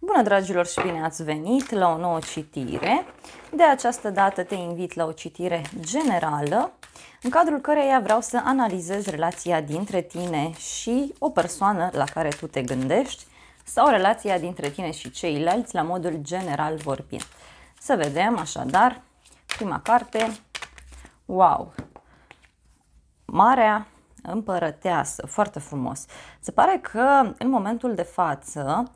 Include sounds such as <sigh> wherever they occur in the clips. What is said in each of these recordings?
Bună dragilor și bine ați venit la o nouă citire. De această dată te invit la o citire generală, în cadrul căreia vreau să analizez relația dintre tine și o persoană la care tu te gândești sau relația dintre tine și ceilalți la modul general vorbind. Să vedem așadar prima carte. Wow! Marea împărăteasă, foarte frumos. Se pare că în momentul de față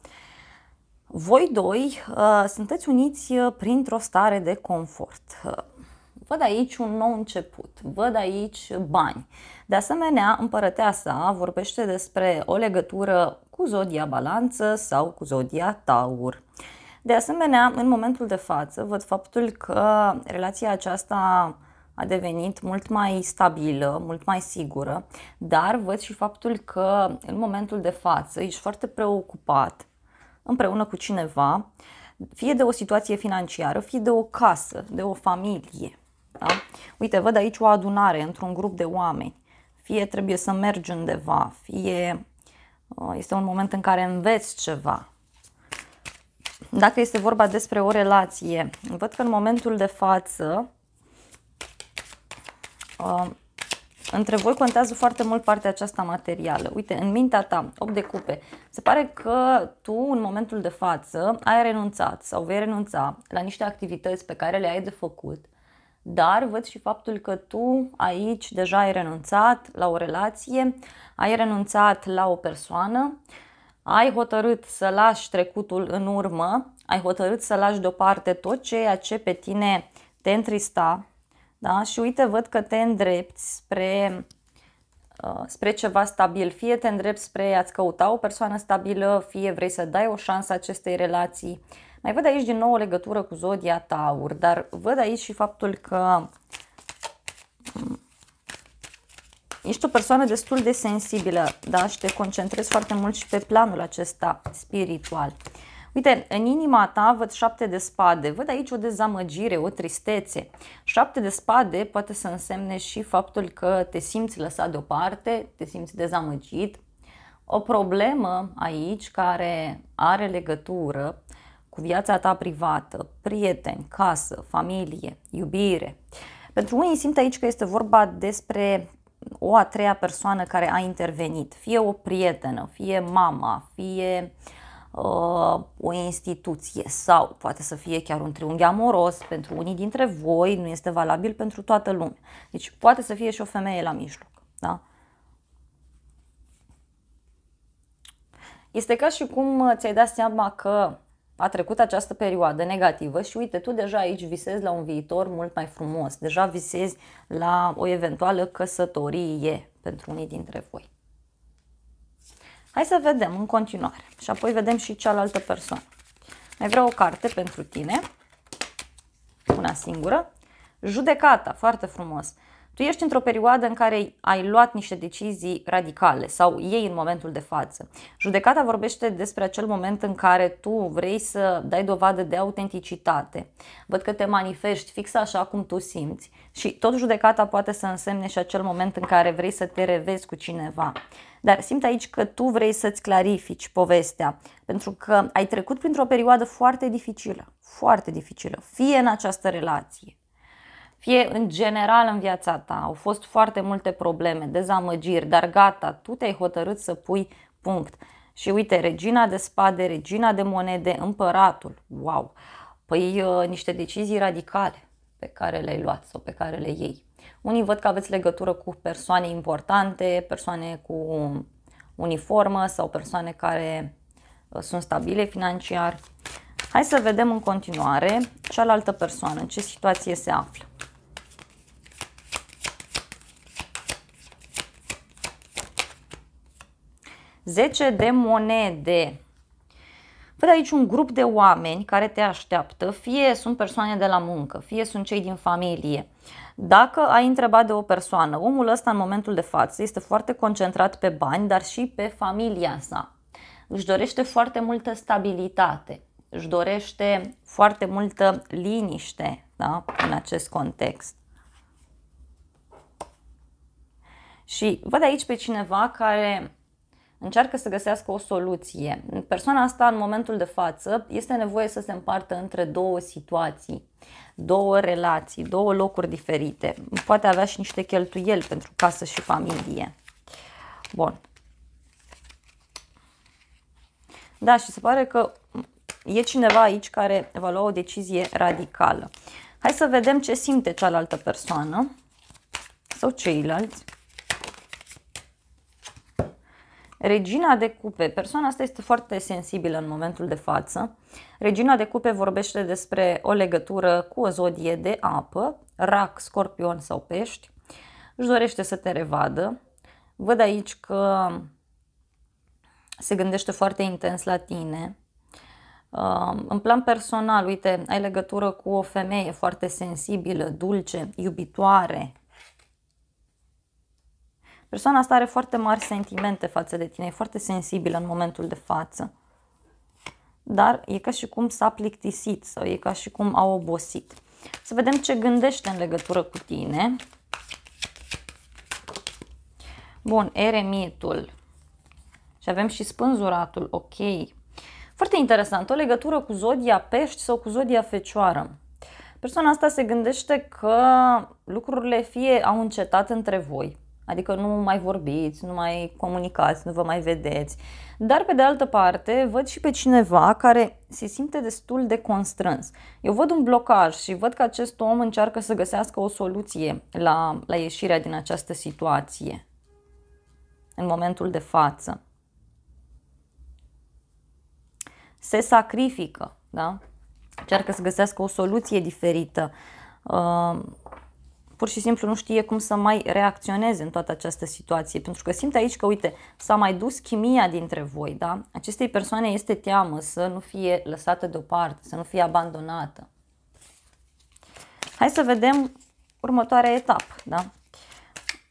voi doi uh, sunteți uniți uh, printr-o stare de confort. Uh, văd aici un nou început, văd aici bani. De asemenea, împărăteasa vorbește despre o legătură cu zodia balanță sau cu zodia taur. De asemenea, în momentul de față, văd faptul că relația aceasta a devenit mult mai stabilă, mult mai sigură, dar văd și faptul că în momentul de față ești foarte preocupat împreună cu cineva, fie de o situație financiară, fie de o casă, de o familie. Da? Uite, văd aici o adunare într-un grup de oameni. Fie trebuie să mergi undeva, fie uh, este un moment în care înveți ceva. Dacă este vorba despre o relație, văd că în momentul de față uh, între voi contează foarte mult partea aceasta materială. Uite, în mintea ta, 8 de cupe, se pare că tu, în momentul de față, ai renunțat sau vei renunța la niște activități pe care le ai de făcut, dar văd și faptul că tu aici deja ai renunțat la o relație, ai renunțat la o persoană, ai hotărât să lași trecutul în urmă, ai hotărât să lași deoparte tot ceea ce pe tine te întrista, da? Și uite, văd că te îndrepți spre, uh, spre ceva stabil. Fie te îndrepți spre a-ți căuta o persoană stabilă, fie vrei să dai o șansă acestei relații. Mai văd aici din nou o legătură cu zodia Taur, dar văd aici și faptul că mm, ești o persoană destul de sensibilă da? și te concentrezi foarte mult și pe planul acesta spiritual. Uh, Uite, în inima ta văd șapte de spade, văd aici o dezamăgire, o tristețe. Șapte de spade poate să însemne și faptul că te simți lăsat deoparte, te simți dezamăgit. O problemă aici care are legătură cu viața ta privată, prieteni, casă, familie, iubire. Pentru unii simt aici că este vorba despre o a treia persoană care a intervenit, fie o prietenă, fie mama, fie uh, uh, o instituție sau poate să fie chiar un triunghi amoros pentru unii dintre voi, nu este valabil pentru toată lumea. Deci poate să fie și o femeie la mijloc. Da? Este ca și cum uh, ți-ai dat seama că a trecut această perioadă negativă și uite, tu deja aici visezi la un viitor mult mai frumos, deja visezi la o eventuală căsătorie pentru unii dintre voi. Hai să vedem în continuare și apoi vedem și cealaltă persoană. Mai vreau o carte pentru tine, una singură. Judecata, foarte frumos. Uh, tu ești într-o perioadă în care ai luat niște decizii radicale sau ei în momentul de față. Judecata vorbește despre acel moment în care tu vrei să dai dovadă de autenticitate. Văd că te manifesti fix așa cum tu simți și tot judecata poate să însemne și acel moment în care vrei să te revezi cu cineva. Dar simt aici că tu vrei să-ți clarifici povestea, pentru că ai trecut printr-o perioadă foarte dificilă, foarte dificilă, fie în această relație, fie în general în viața ta. Au fost foarte multe probleme, dezamăgiri, dar gata, tu te-ai hotărât să pui punct. Și uite, regina de spade, regina de monede, împăratul, wow! Păi uh, niște decizii radicale pe care le-ai luat sau pe care le iei. Unii văd că aveți legătură cu persoane importante, persoane cu uniformă sau persoane care uh, sunt stabile financiar. Hai să vedem în continuare cealaltă persoană, în ce situație se află. 10 de monede. Văd aici un grup de oameni care te așteaptă, fie sunt persoane de la muncă, fie sunt cei din familie. Dacă ai întrebat de o persoană, omul ăsta în momentul de față este foarte concentrat pe bani, dar și pe familia sa. Își dorește foarte multă stabilitate, își dorește foarte multă liniște da? în acest context. Și văd aici pe cineva care încearcă să găsească o soluție. Persoana asta, în momentul de față, este nevoie să se împartă între două situații, două relații, două locuri diferite. Poate avea și niște cheltuieli pentru casă și familie. Bun. Da, și se pare că e cineva aici care va lua o decizie radicală. Hai să vedem ce simte cealaltă persoană sau ceilalți. Regina de cupe, persoana asta este foarte sensibilă în momentul de față. Regina de cupe vorbește despre o legătură cu o zodie de apă, rac, scorpion sau pești. Își dorește să te revadă. Văd aici că se gândește foarte intens la tine. Uh, în plan personal, uite, ai legătură cu o femeie foarte sensibilă, dulce, iubitoare, Persoana asta are foarte mari sentimente față de tine, e foarte sensibilă în momentul de față. Dar e ca și cum s-a plictisit sau e ca și cum a obosit. Să vedem ce gândește în legătură cu tine. Bun, eremitul. Și avem și spânzuratul, ok. Foarte interesant, o legătură cu zodia pești sau cu zodia fecioară. Persoana asta se gândește că lucrurile fie au încetat între voi, Adică nu mai vorbiți, nu mai comunicați, nu vă mai vedeți. Dar pe de altă parte văd și pe cineva care se simte destul de constrâns. Eu văd un blocaj și văd că acest om încearcă să găsească o soluție la, la ieșirea din această situație în momentul de față. Se sacrifică, da? Încearcă să găsească o soluție diferită. Uh, pur și simplu nu știe cum să mai reacționeze în toată această situație, pentru că simte aici că, uite, s-a mai dus chimia dintre voi, da? Acestei persoane este teamă să nu fie lăsată deoparte, să nu fie abandonată. Hai să vedem următoarea etapă, da?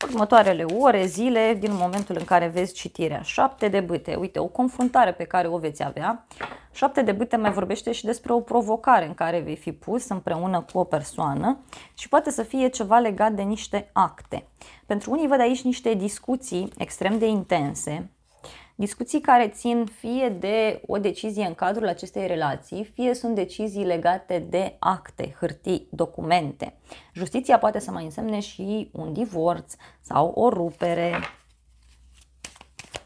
următoarele ore, zile, din momentul în care vezi citirea. Șapte de bâte, uite, o confruntare pe care o veți avea. Șapte de bâte mai vorbește și despre o provocare în care vei fi pus împreună cu o persoană și poate să fie ceva legat de niște acte. Pentru unii văd aici niște discuții extrem de intense, Discuții care țin fie de o decizie în cadrul acestei relații, fie sunt decizii legate de acte, hârtii, documente. Justiția poate să mai însemne și un divorț sau o rupere.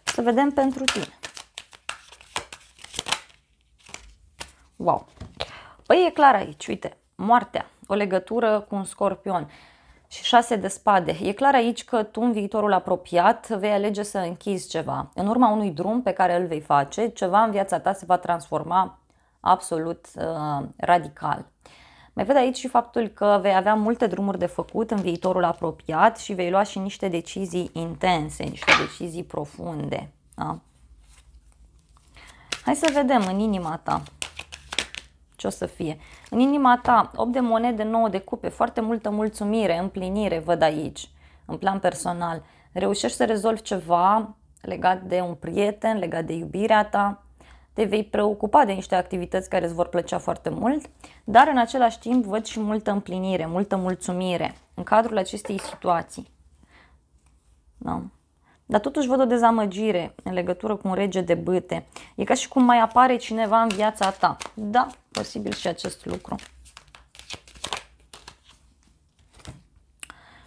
Să vedem pentru tine. Wow! Păi e clar aici, uite, moartea, o legătură cu un scorpion și 6 de spade. E clar aici că tu în viitorul apropiat vei alege să închizi ceva. În urma unui drum pe care îl vei face, ceva în viața ta se va transforma absolut uh, radical. Mai văd aici și faptul că vei avea multe drumuri de făcut în viitorul apropiat și vei lua și niște decizii intense, niște decizii profunde. Da? Hai să vedem în inima ta ce o să fie. În inima ta, 8 de monede, 9 de cupe, foarte multă mulțumire, împlinire văd aici, în plan personal. Reușești să rezolvi ceva legat de un prieten, legat de iubirea ta, te vei preocupa de niște activități care îți vor plăcea foarte mult, dar în același timp văd și multă împlinire, multă mulțumire în cadrul acestei situații. Da. Dar totuși văd o dezamăgire în legătură cu un rege de băte. E ca și cum mai apare cineva în viața ta. Da, posibil și acest lucru.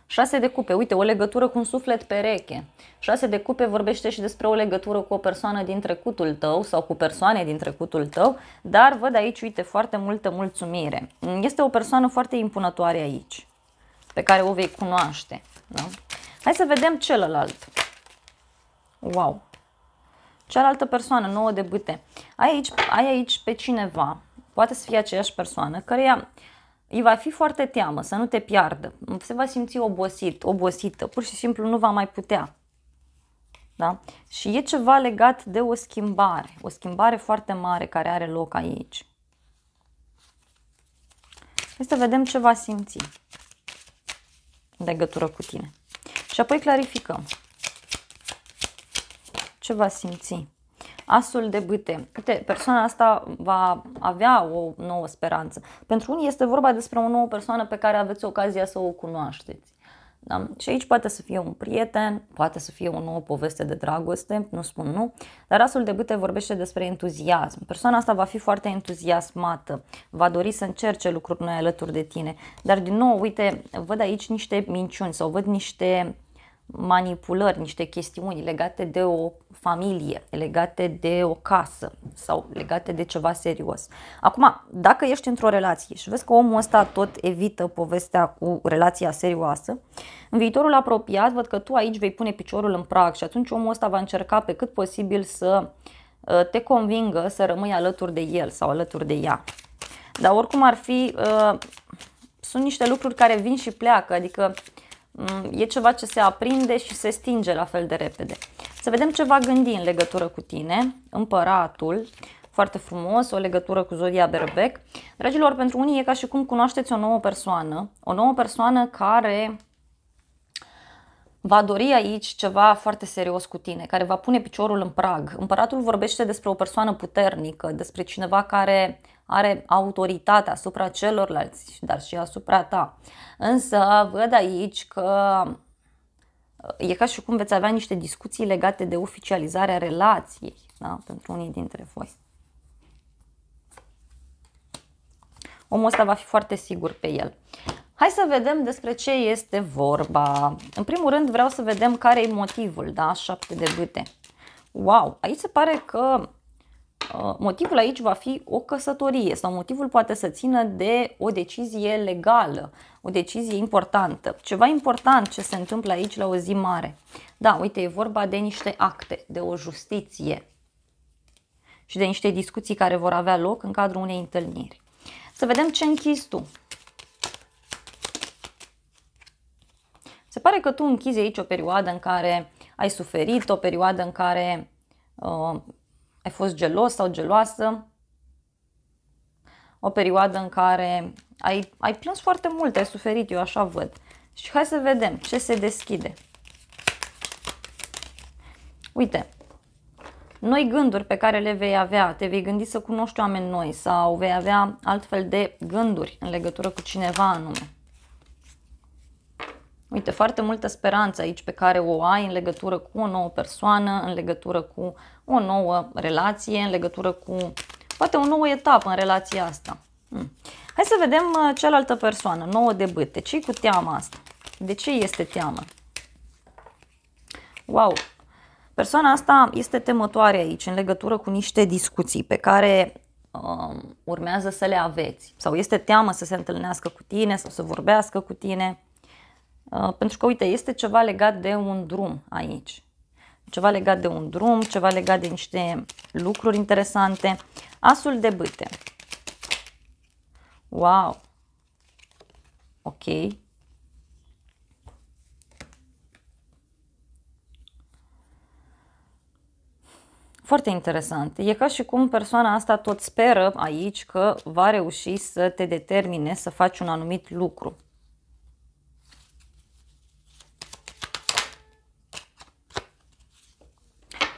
6 de cupe, uite, o legătură cu un suflet pereche. 6 de cupe vorbește și despre o legătură cu o persoană din trecutul tău sau cu persoane din trecutul tău, dar văd aici, uite, foarte multă mulțumire. Este o persoană foarte impunătoare aici, pe care o vei cunoaște. Da? Hai să vedem celălalt. Wow! Cealaltă persoană, nouă de bâte. Ai aici, ai aici pe cineva, poate să fie aceeași persoană, căreia îi va fi foarte teamă să nu te piardă. Se va simți obosit, obosită, pur și simplu nu va mai putea. Da? Și e ceva legat de o schimbare, o schimbare foarte mare care are loc aici. Hai să vedem ce va simți în legătură cu tine. Și apoi clarificăm ce va simți? Asul de bâte. Uite, persoana asta va avea o nouă speranță. Pentru unii este vorba despre o nouă persoană pe care aveți ocazia să o cunoașteți. Da? Și aici poate să fie un prieten, poate să fie o nouă poveste de dragoste, nu spun nu, dar asul de bâte vorbește despre entuziasm. Persoana asta va fi foarte entuziasmată, va dori să încerce lucruri noi alături de tine. Dar din nou, uite, văd aici niște minciuni sau văd niște manipulări, niște chestiuni legate de o familie, legate de o casă sau legate de ceva serios. Acum, dacă ești într-o relație și vezi că omul ăsta tot evită povestea cu relația serioasă, în viitorul apropiat văd că tu aici vei pune piciorul în prag și atunci omul ăsta va încerca pe cât posibil să uh, te convingă să rămâi alături de el sau alături de ea. Dar oricum ar fi, uh, sunt niște lucruri care vin și pleacă, adică Mm, e ceva ce se aprinde și se stinge la fel de repede. Să vedem ce va gândi în legătură cu tine, împăratul, foarte frumos, o legătură cu zodia berbec. Dragilor, pentru unii e ca și cum cunoașteți o nouă persoană, o nouă persoană care va dori aici ceva foarte serios cu tine, care va pune piciorul în prag. Împăratul vorbește despre o persoană puternică, despre cineva care are autoritate asupra celorlalți, dar și asupra ta. Însă văd aici că e ca și cum veți avea niște discuții legate de oficializarea relației da? pentru unii dintre voi. Omul ăsta va fi foarte sigur pe el. Hai să vedem despre ce este vorba. În primul rând vreau să vedem care e motivul, da? Șapte de bâte. Wow, aici se pare că uh, motivul aici va fi o căsătorie sau motivul poate să țină de o decizie legală, o decizie importantă, ceva important ce se întâmplă aici la o zi mare. Da, uite, e vorba de niște acte, de o justiție și de niște discuții care vor avea loc în cadrul unei întâlniri. Să vedem ce închizi tu. Se pare că tu închizi aici o perioadă în care ai suferit, o perioadă în care uh, ai fost gelos sau geloasă, o perioadă în care ai, ai plâns foarte mult, ai suferit, eu așa văd. Și hai să vedem ce se deschide. Uite, noi gânduri pe care le vei avea, te vei gândi să cunoști oameni noi sau vei avea altfel de gânduri în legătură cu cineva anume. Uite, foarte multă speranță aici pe care o ai în legătură cu o nouă persoană, în legătură cu o nouă relație, în legătură cu poate o nouă etapă în relația asta. Hmm. Hai să vedem uh, cealaltă persoană, nouă de bâte. ce cu teama asta? De ce este teamă? Wow! Persoana asta este temătoare aici în legătură cu niște discuții pe care um, urmează să le aveți. Sau este teamă să se întâlnească cu tine sau să vorbească cu tine. Uh, pentru că, uite, este ceva legat de un drum aici. Ceva legat de un drum, ceva legat de niște lucruri interesante. Asul de bâte. Wow! Ok. Foarte interesant. E ca și cum persoana asta tot speră aici că va reuși să te determine să faci un anumit lucru.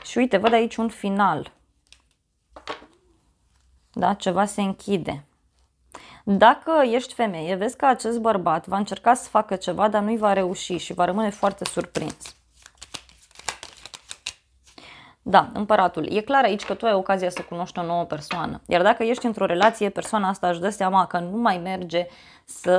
Și uite, văd aici un final. Da? Ceva se închide. Dacă ești femeie, vezi că acest bărbat va încerca să facă ceva, dar nu-i va reuși și va rămâne foarte surprins. Da, împăratul, e clar aici că tu ai ocazia să cunoști o nouă persoană. Iar dacă ești într-o relație, persoana asta își dă seama că nu mai merge să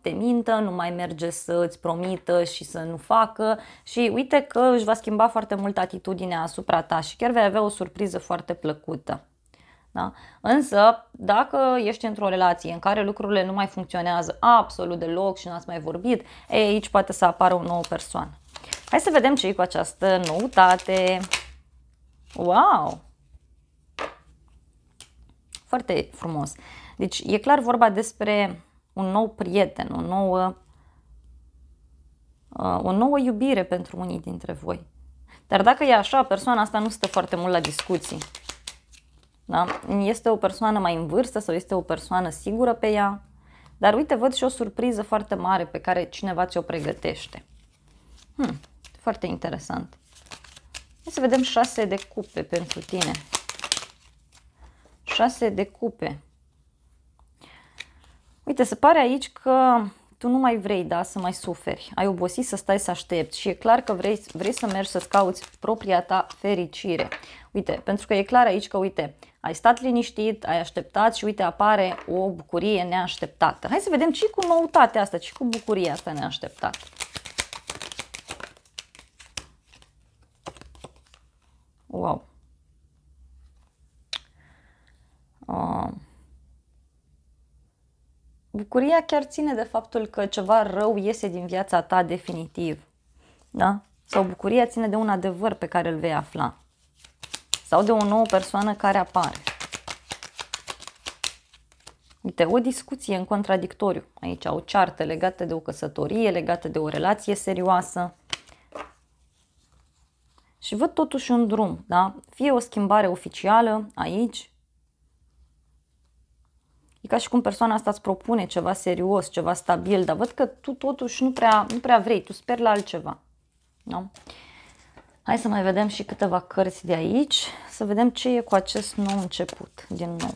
te mintă, nu mai merge să îți promită și să nu facă și uite că își va schimba foarte mult atitudinea asupra ta și chiar vei avea o surpriză foarte plăcută. Da? Însă, dacă ești într-o relație în care lucrurile nu mai funcționează absolut deloc și nu ați mai vorbit, ei, aici poate să apară o nouă persoană. Hai să vedem ce e cu această noutate. Wow! Foarte frumos. Deci e clar vorba despre un nou prieten, o nouă, uh, o nouă iubire pentru unii dintre voi. Dar dacă e așa, persoana asta nu stă foarte mult la discuții. Da? Este o persoană mai în vârstă sau este o persoană sigură pe ea. Dar uite, văd și o surpriză foarte mare pe care cineva ți-o pregătește. Hmm, foarte interesant. Hai să vedem șase de cupe pentru tine. Șase de cupe. Uite, se pare aici că tu nu mai vrei, da, să mai suferi. Ai obosit să stai să aștepți și e clar că vrei, vrei să mergi să-ți cauți propria ta fericire. Uite, pentru că e clar aici că, uite, ai stat liniștit, ai așteptat și, uite, apare o bucurie neașteptată. Hai să vedem ce cu noutatea asta, ce cu bucuria asta neașteptată. Wow! bucuria chiar ține de faptul că ceva rău iese din viața ta definitiv. Da? Sau bucuria ține de un adevăr pe care îl vei afla. Sau de o nouă persoană care apare. Uite, o discuție în contradictoriu aici, o ceartă legată de o căsătorie, legată de o relație serioasă, și văd totuși un drum, da? Fie o schimbare oficială aici, E ca și cum persoana asta îți propune ceva serios, ceva stabil, dar văd că tu totuși nu prea, nu prea vrei, tu speri la altceva. Nu? Hai să mai vedem și câteva cărți de aici, să vedem ce e cu acest nou început, din nou.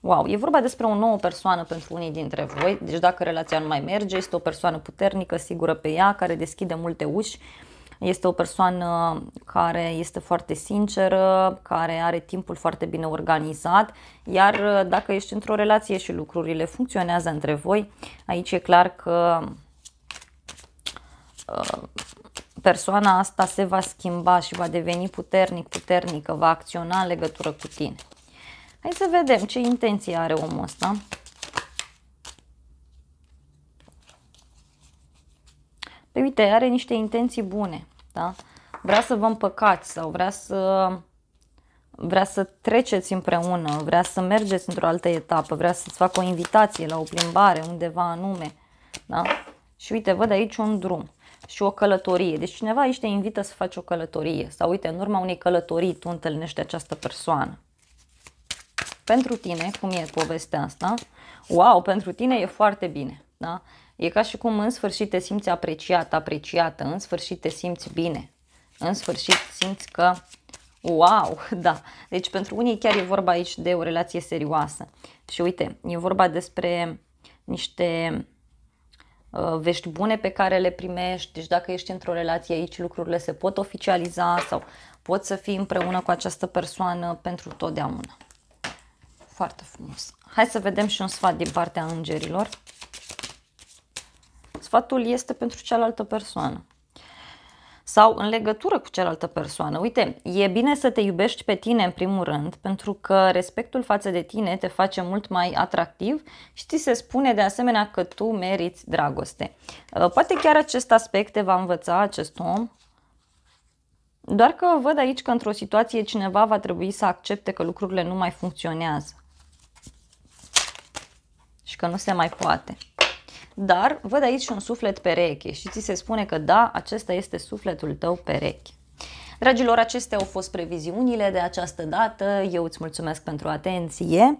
Wow, e vorba despre o nouă persoană pentru unii dintre voi, deci dacă relația nu mai merge, este o persoană puternică, sigură pe ea, care deschide multe uși, este o persoană care este foarte sinceră, care are timpul foarte bine organizat, iar uh, dacă ești într-o relație și lucrurile funcționează între voi, aici e clar că uh, persoana asta se va schimba și va deveni puternic, puternică, va acționa în legătură cu tine. Hai să vedem ce intenție are omul ăsta. Păi uite, are niște intenții bune, da? Vrea să vă împăcați sau vrea să, vrea să treceți împreună, vrea să mergeți într-o altă etapă, vrea să-ți facă o invitație la o plimbare undeva anume, da? Și uite, văd aici un drum și o călătorie. Deci cineva aici te invită să faci o călătorie sau uite, în urma unei călătorii tu întâlnești această persoană. Pentru tine, cum e povestea asta? Wow, pentru tine e foarte bine, da? E ca și cum în sfârșit te simți apreciat, apreciată, în sfârșit te simți bine. În sfârșit simți că Wow, <laughs> da. Deci pentru unii chiar e vorba aici de o relație serioasă. Și uite, e vorba despre niște uh, vești bune pe care le primești. Deci dacă ești într-o relație aici, lucrurile se pot oficializa sau poți să fii împreună cu această persoană pentru totdeauna. Foarte frumos. Hai să vedem și un sfat din partea îngerilor sfatul este pentru cealaltă persoană sau în legătură cu cealaltă persoană. Uite, e bine să te iubești pe tine în primul rând, pentru că respectul față de tine te face mult mai atractiv și ți se spune de asemenea că tu meriți dragoste. Uh, poate chiar acest aspect te va învăța acest om. Doar că văd aici că într-o situație cineva va trebui să accepte că lucrurile nu mai funcționează și că nu se mai poate dar văd aici și un suflet pereche și ți se spune că da, acesta este sufletul tău pereche. Dragilor, acestea au fost previziunile de această dată. Eu îți mulțumesc pentru atenție.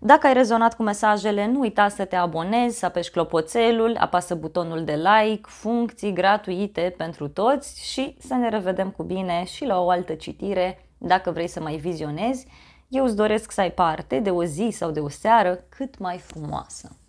Dacă ai rezonat cu mesajele, nu uita să te abonezi, să apeși clopoțelul, apasă butonul de like, funcții gratuite pentru toți și să ne revedem cu bine și la o altă citire dacă vrei să mai vizionezi. Eu îți doresc să ai parte de o zi sau de o seară cât mai frumoasă.